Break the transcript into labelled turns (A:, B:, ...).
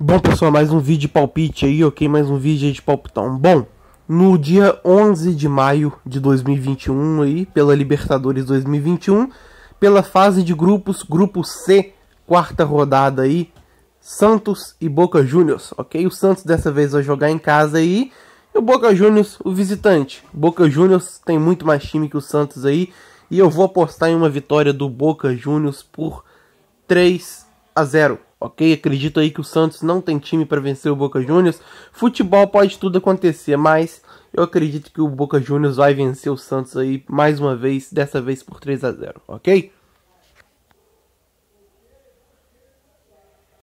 A: Bom, pessoal, mais um vídeo de palpite aí, ok? Mais um vídeo de palpitão. Bom, no dia 11 de maio de 2021 aí, pela Libertadores 2021, pela fase de grupos, grupo C, quarta rodada aí, Santos e Boca Juniors, ok? O Santos dessa vez vai jogar em casa aí, e o Boca Juniors, o visitante. Boca Juniors tem muito mais time que o Santos aí, e eu vou apostar em uma vitória do Boca Juniors por 3 a 0 ok? Acredito aí que o Santos não tem time para vencer o Boca Juniors. Futebol pode tudo acontecer, mas eu acredito que o Boca Juniors vai vencer o Santos aí mais uma vez, dessa vez por 3 a 0, ok?